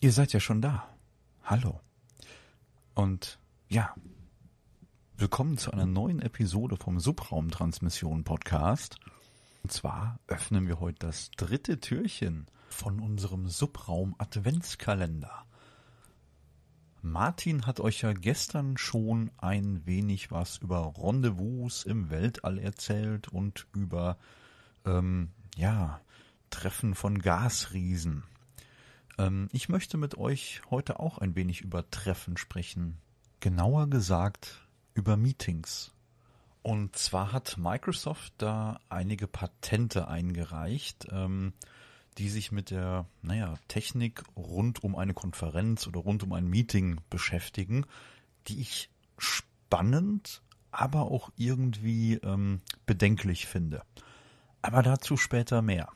ihr seid ja schon da. Hallo. Und ja, willkommen zu einer neuen Episode vom Subraumtransmission Podcast. Und zwar öffnen wir heute das dritte Türchen von unserem Subraum Adventskalender. Martin hat euch ja gestern schon ein wenig was über Rendezvous im Weltall erzählt und über, ähm, ja, Treffen von Gasriesen. Ähm, ich möchte mit euch heute auch ein wenig über Treffen sprechen. Genauer gesagt über Meetings. Und zwar hat Microsoft da einige Patente eingereicht, ähm, die sich mit der naja, Technik rund um eine Konferenz oder rund um ein Meeting beschäftigen, die ich spannend, aber auch irgendwie ähm, bedenklich finde. Aber dazu später mehr.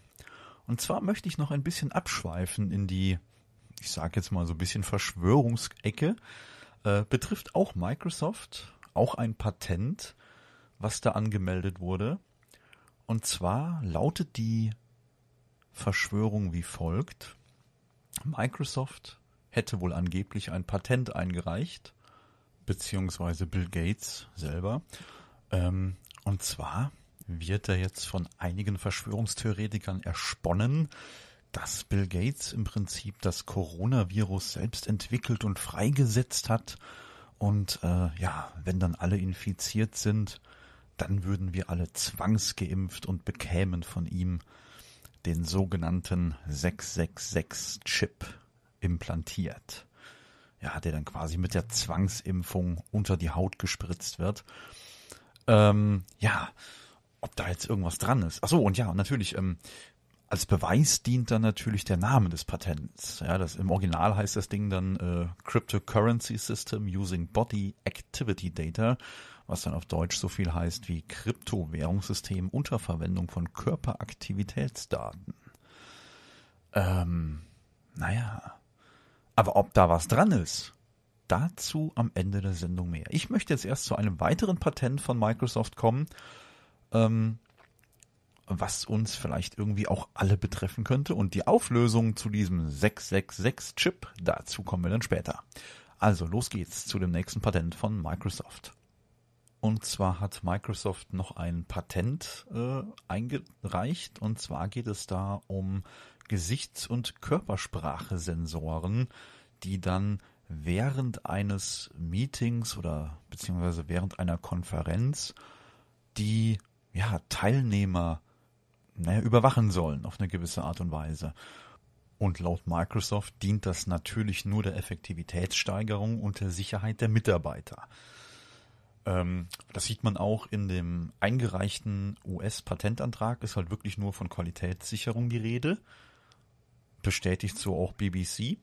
Und zwar möchte ich noch ein bisschen abschweifen in die, ich sage jetzt mal so ein bisschen Verschwörungsecke. Äh, betrifft auch Microsoft, auch ein Patent, was da angemeldet wurde. Und zwar lautet die Verschwörung wie folgt. Microsoft hätte wohl angeblich ein Patent eingereicht, beziehungsweise Bill Gates selber. Ähm, und zwar wird er jetzt von einigen Verschwörungstheoretikern ersponnen, dass Bill Gates im Prinzip das Coronavirus selbst entwickelt und freigesetzt hat. Und äh, ja, wenn dann alle infiziert sind, dann würden wir alle zwangsgeimpft und bekämen von ihm den sogenannten 666-Chip implantiert. Ja, der dann quasi mit der Zwangsimpfung unter die Haut gespritzt wird. Ähm, ja, ob da jetzt irgendwas dran ist. Ach so, und ja, natürlich, ähm, als Beweis dient dann natürlich der Name des Patents. Ja, das, Im Original heißt das Ding dann äh, Cryptocurrency System Using Body Activity Data, was dann auf Deutsch so viel heißt wie Kryptowährungssystem unter Verwendung von Körperaktivitätsdaten. Ähm, naja. Aber ob da was dran ist, dazu am Ende der Sendung mehr. Ich möchte jetzt erst zu einem weiteren Patent von Microsoft kommen ähm, was uns vielleicht irgendwie auch alle betreffen könnte. Und die Auflösung zu diesem 666-Chip, dazu kommen wir dann später. Also los geht's zu dem nächsten Patent von Microsoft. Und zwar hat Microsoft noch ein Patent äh, eingereicht. Und zwar geht es da um Gesichts- und Körpersprache-Sensoren, die dann während eines Meetings oder beziehungsweise während einer Konferenz die ja, Teilnehmer naja, überwachen sollen auf eine gewisse Art und Weise. Und laut Microsoft dient das natürlich nur der Effektivitätssteigerung und der Sicherheit der Mitarbeiter. Ähm, das sieht man auch in dem eingereichten US-Patentantrag, ist halt wirklich nur von Qualitätssicherung die Rede. Bestätigt so auch BBC.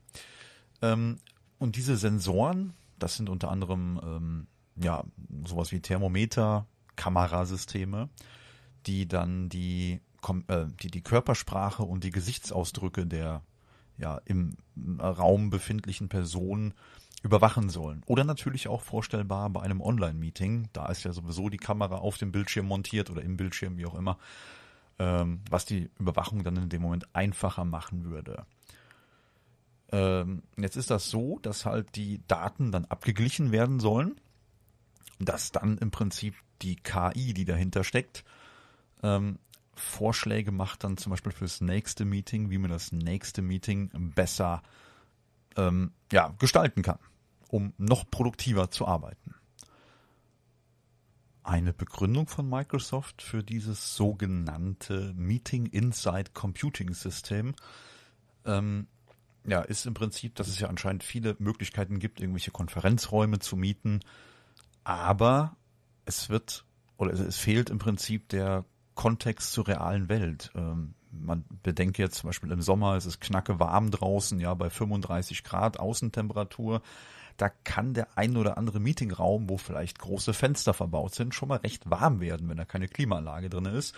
Ähm, und diese Sensoren, das sind unter anderem ähm, ja, sowas wie Thermometer, Kamerasysteme, die dann die, äh, die, die Körpersprache und die Gesichtsausdrücke der ja, im Raum befindlichen Personen überwachen sollen. Oder natürlich auch vorstellbar bei einem Online-Meeting. Da ist ja sowieso die Kamera auf dem Bildschirm montiert oder im Bildschirm, wie auch immer, ähm, was die Überwachung dann in dem Moment einfacher machen würde. Ähm, jetzt ist das so, dass halt die Daten dann abgeglichen werden sollen, dass dann im Prinzip die KI, die dahinter steckt, ähm, Vorschläge macht dann zum Beispiel fürs nächste Meeting, wie man das nächste Meeting besser ähm, ja, gestalten kann, um noch produktiver zu arbeiten. Eine Begründung von Microsoft für dieses sogenannte Meeting Inside Computing System ähm, ja, ist im Prinzip, dass es ja anscheinend viele Möglichkeiten gibt, irgendwelche Konferenzräume zu mieten, aber es wird oder es fehlt im Prinzip der Kontext zur realen Welt. Ähm, man bedenke jetzt zum Beispiel im Sommer, es ist knacke warm draußen, ja, bei 35 Grad Außentemperatur. Da kann der ein oder andere Meetingraum, wo vielleicht große Fenster verbaut sind, schon mal recht warm werden, wenn da keine Klimaanlage drin ist.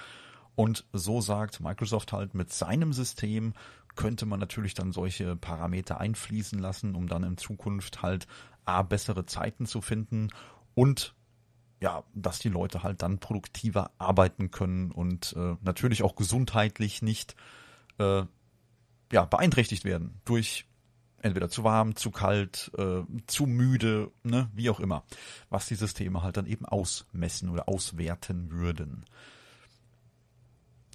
Und so sagt Microsoft halt, mit seinem System könnte man natürlich dann solche Parameter einfließen lassen, um dann in Zukunft halt A, bessere Zeiten zu finden und ja, dass die Leute halt dann produktiver arbeiten können und äh, natürlich auch gesundheitlich nicht äh, ja, beeinträchtigt werden durch entweder zu warm, zu kalt, äh, zu müde, ne, wie auch immer, was die Systeme halt dann eben ausmessen oder auswerten würden.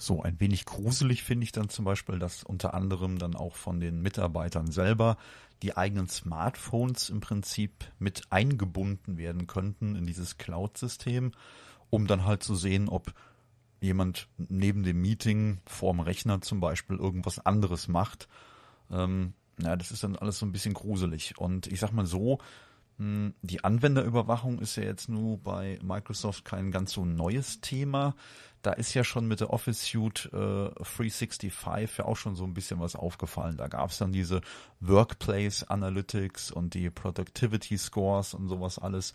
So ein wenig gruselig finde ich dann zum Beispiel, dass unter anderem dann auch von den Mitarbeitern selber die eigenen Smartphones im Prinzip mit eingebunden werden könnten in dieses Cloud-System, um dann halt zu sehen, ob jemand neben dem Meeting vorm Rechner zum Beispiel irgendwas anderes macht. Ähm, ja, das ist dann alles so ein bisschen gruselig. Und ich sag mal so, hm, die Anwenderüberwachung ist ja jetzt nur bei Microsoft kein ganz so neues Thema. Da ist ja schon mit der Office Suite äh, 365 ja auch schon so ein bisschen was aufgefallen. Da gab es dann diese Workplace Analytics und die Productivity Scores und sowas alles.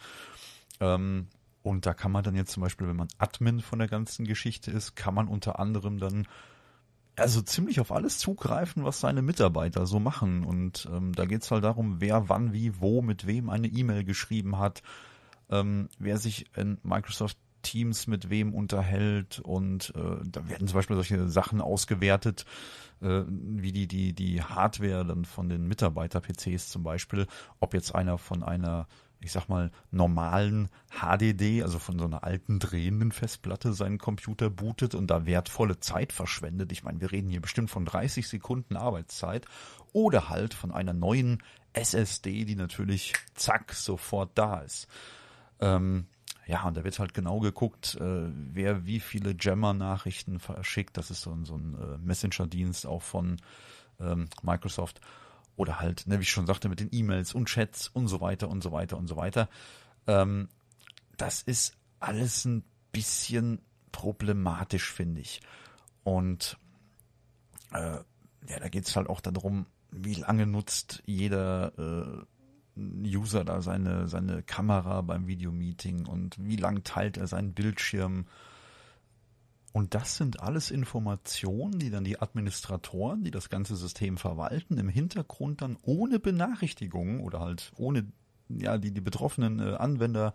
Ähm, und da kann man dann jetzt zum Beispiel, wenn man Admin von der ganzen Geschichte ist, kann man unter anderem dann also ziemlich auf alles zugreifen, was seine Mitarbeiter so machen. Und ähm, da es halt darum, wer wann, wie, wo, mit wem eine E-Mail geschrieben hat, ähm, wer sich in Microsoft Teams mit wem unterhält und äh, da werden zum Beispiel solche Sachen ausgewertet, äh, wie die, die, die Hardware dann von den Mitarbeiter-PCs zum Beispiel, ob jetzt einer von einer ich sag mal, normalen HDD, also von so einer alten drehenden Festplatte seinen Computer bootet und da wertvolle Zeit verschwendet. Ich meine, wir reden hier bestimmt von 30 Sekunden Arbeitszeit oder halt von einer neuen SSD, die natürlich zack sofort da ist. Ähm, ja, und da wird halt genau geguckt, äh, wer wie viele Jammer-Nachrichten verschickt. Das ist so, ein, so ein äh, Messenger-Dienst auch von ähm, Microsoft. Oder halt, ne, wie ich schon sagte, mit den E-Mails und Chats und so weiter und so weiter und so weiter. Ähm, das ist alles ein bisschen problematisch, finde ich. Und äh, ja, da geht es halt auch darum, wie lange nutzt jeder äh, User da seine, seine Kamera beim Videomeeting und wie lange teilt er seinen Bildschirm und das sind alles Informationen, die dann die Administratoren, die das ganze System verwalten, im Hintergrund dann ohne Benachrichtigungen oder halt ohne ja, die, die betroffenen äh, Anwender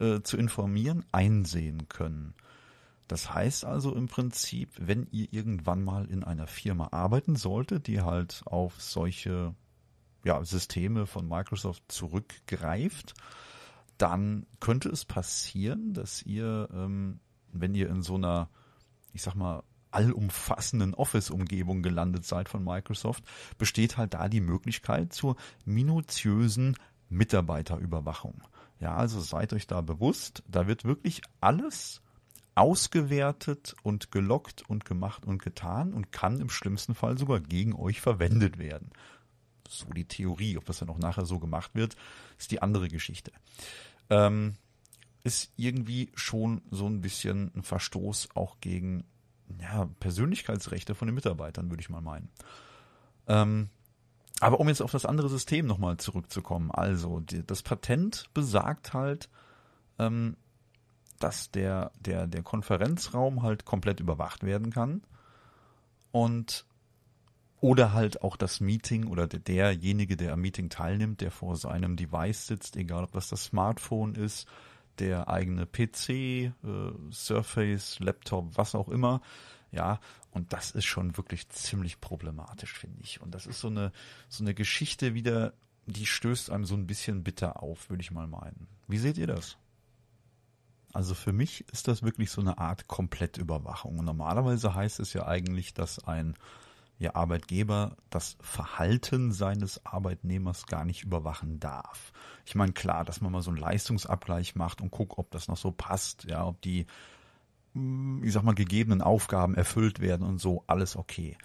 äh, zu informieren, einsehen können. Das heißt also im Prinzip, wenn ihr irgendwann mal in einer Firma arbeiten solltet, die halt auf solche ja, Systeme von Microsoft zurückgreift, dann könnte es passieren, dass ihr, ähm, wenn ihr in so einer ich sag mal, allumfassenden Office-Umgebung gelandet seid von Microsoft, besteht halt da die Möglichkeit zur minutiösen Mitarbeiterüberwachung. Ja, also seid euch da bewusst, da wird wirklich alles ausgewertet und gelockt und gemacht und getan und kann im schlimmsten Fall sogar gegen euch verwendet werden. So die Theorie, ob das dann auch nachher so gemacht wird, ist die andere Geschichte. Ähm, ist irgendwie schon so ein bisschen ein Verstoß auch gegen ja, Persönlichkeitsrechte von den Mitarbeitern, würde ich mal meinen. Ähm, aber um jetzt auf das andere System nochmal zurückzukommen, also die, das Patent besagt halt, ähm, dass der, der, der Konferenzraum halt komplett überwacht werden kann und oder halt auch das Meeting oder der, derjenige, der am Meeting teilnimmt, der vor seinem Device sitzt, egal ob das das Smartphone ist, der eigene PC, äh, Surface, Laptop, was auch immer. Ja, und das ist schon wirklich ziemlich problematisch, finde ich. Und das ist so eine, so eine Geschichte wieder, die stößt einem so ein bisschen bitter auf, würde ich mal meinen. Wie seht ihr das? Also für mich ist das wirklich so eine Art Komplettüberwachung. Und normalerweise heißt es ja eigentlich, dass ein ja, Arbeitgeber das Verhalten seines Arbeitnehmers gar nicht überwachen darf. Ich meine, klar, dass man mal so einen Leistungsabgleich macht und guckt, ob das noch so passt, ja, ob die, hm, ich sag mal, gegebenen Aufgaben erfüllt werden und so, alles okay.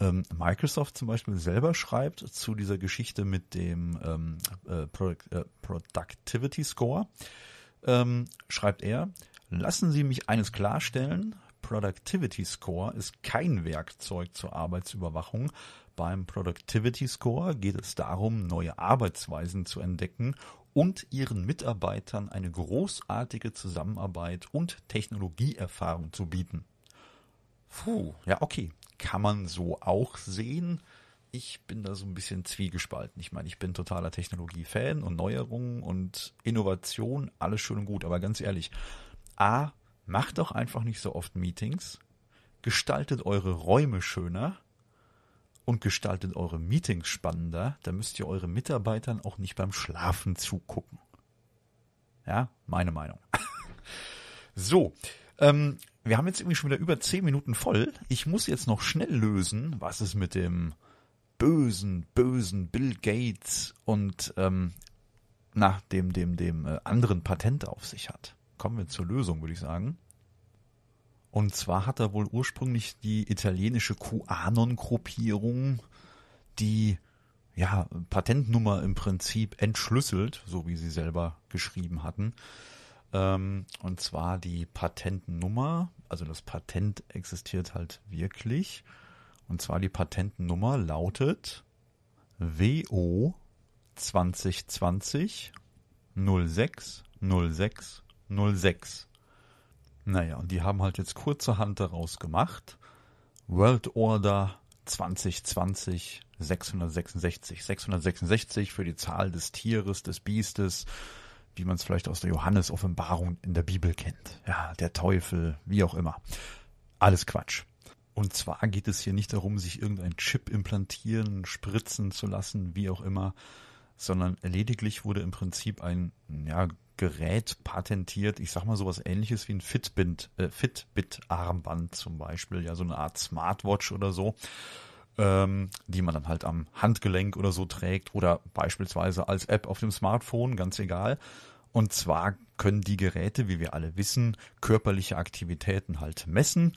Ähm, Microsoft zum Beispiel selber schreibt zu dieser Geschichte mit dem ähm, äh, Product, äh, Productivity Score, ähm, schreibt er, lassen Sie mich eines klarstellen, Productivity Score ist kein Werkzeug zur Arbeitsüberwachung. Beim Productivity Score geht es darum, neue Arbeitsweisen zu entdecken und ihren Mitarbeitern eine großartige Zusammenarbeit und Technologieerfahrung zu bieten. Puh, ja, okay. Kann man so auch sehen. Ich bin da so ein bisschen zwiegespalten. Ich meine, ich bin totaler Technologiefan und Neuerungen und Innovation, alles schön und gut. Aber ganz ehrlich, A, macht doch einfach nicht so oft Meetings, gestaltet eure Räume schöner und gestaltet eure Meetings spannender, da müsst ihr euren Mitarbeitern auch nicht beim Schlafen zugucken. Ja, meine Meinung. so, ähm, wir haben jetzt irgendwie schon wieder über zehn Minuten voll. Ich muss jetzt noch schnell lösen, was es mit dem bösen, bösen Bill Gates und ähm, nach dem, dem, dem äh, anderen Patent auf sich hat kommen wir zur Lösung, würde ich sagen. Und zwar hat er wohl ursprünglich die italienische QAnon-Gruppierung die ja, Patentnummer im Prinzip entschlüsselt, so wie sie selber geschrieben hatten. Ähm, und zwar die Patentnummer, also das Patent existiert halt wirklich. Und zwar die Patentnummer lautet WO 2020 06 06 06. Naja, und die haben halt jetzt kurzerhand daraus gemacht. World Order 2020 666. 666 für die Zahl des Tieres, des Biestes, wie man es vielleicht aus der Johannes-Offenbarung in der Bibel kennt. Ja, der Teufel, wie auch immer. Alles Quatsch. Und zwar geht es hier nicht darum, sich irgendein Chip implantieren, spritzen zu lassen, wie auch immer, sondern lediglich wurde im Prinzip ein ja, Gerät patentiert, ich sag mal sowas ähnliches wie ein Fitbit, äh, Fitbit-Armband zum Beispiel, ja, so eine Art Smartwatch oder so, ähm, die man dann halt am Handgelenk oder so trägt oder beispielsweise als App auf dem Smartphone, ganz egal. Und zwar können die Geräte, wie wir alle wissen, körperliche Aktivitäten halt messen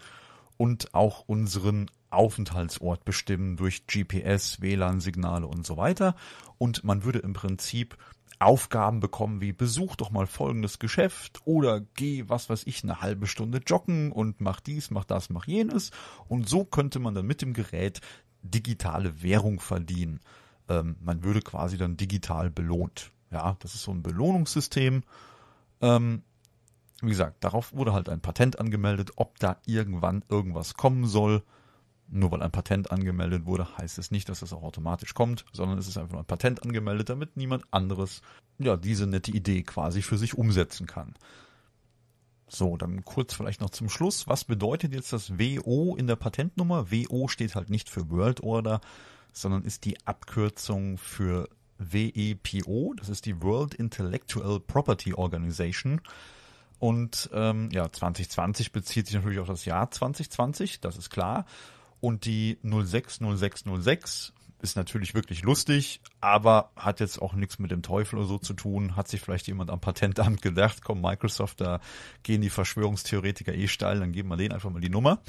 und auch unseren Aufenthaltsort bestimmen durch GPS, WLAN-Signale und so weiter. Und man würde im Prinzip Aufgaben bekommen wie besuch doch mal folgendes Geschäft oder geh was weiß ich eine halbe Stunde joggen und mach dies, mach das, mach jenes. Und so könnte man dann mit dem Gerät digitale Währung verdienen. Ähm, man würde quasi dann digital belohnt. Ja, das ist so ein Belohnungssystem. Ähm, wie gesagt, darauf wurde halt ein Patent angemeldet, ob da irgendwann irgendwas kommen soll. Nur weil ein Patent angemeldet wurde, heißt es nicht, dass es auch automatisch kommt, sondern es ist einfach nur ein Patent angemeldet, damit niemand anderes ja diese nette Idee quasi für sich umsetzen kann. So, dann kurz vielleicht noch zum Schluss. Was bedeutet jetzt das WO in der Patentnummer? WO steht halt nicht für World Order, sondern ist die Abkürzung für WEPO. Das ist die World Intellectual Property Organization. Und ähm, ja, 2020 bezieht sich natürlich auf das Jahr 2020, das ist klar. Und die 060606 ist natürlich wirklich lustig, aber hat jetzt auch nichts mit dem Teufel oder so zu tun. Hat sich vielleicht jemand am Patentamt gedacht, komm Microsoft, da gehen die Verschwörungstheoretiker eh steil, dann geben wir denen einfach mal die Nummer.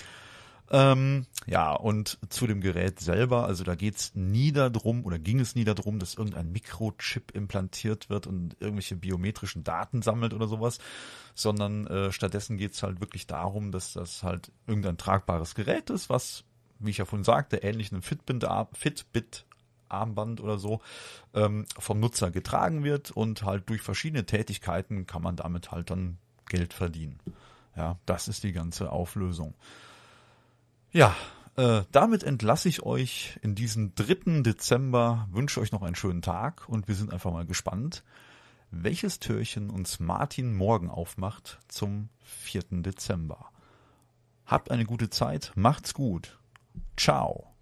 Ähm, ja, und zu dem Gerät selber, also da geht's nie darum oder ging es nie darum, dass irgendein Mikrochip implantiert wird und irgendwelche biometrischen Daten sammelt oder sowas, sondern äh, stattdessen geht's halt wirklich darum, dass das halt irgendein tragbares Gerät ist, was wie ich ja vorhin sagte, ähnlich einem Fitbit Armband oder so ähm, vom Nutzer getragen wird und halt durch verschiedene Tätigkeiten kann man damit halt dann Geld verdienen. Ja, das ist die ganze Auflösung. Ja, äh, damit entlasse ich euch in diesem 3. Dezember, wünsche euch noch einen schönen Tag und wir sind einfach mal gespannt, welches Türchen uns Martin morgen aufmacht zum 4. Dezember. Habt eine gute Zeit, macht's gut Ciao.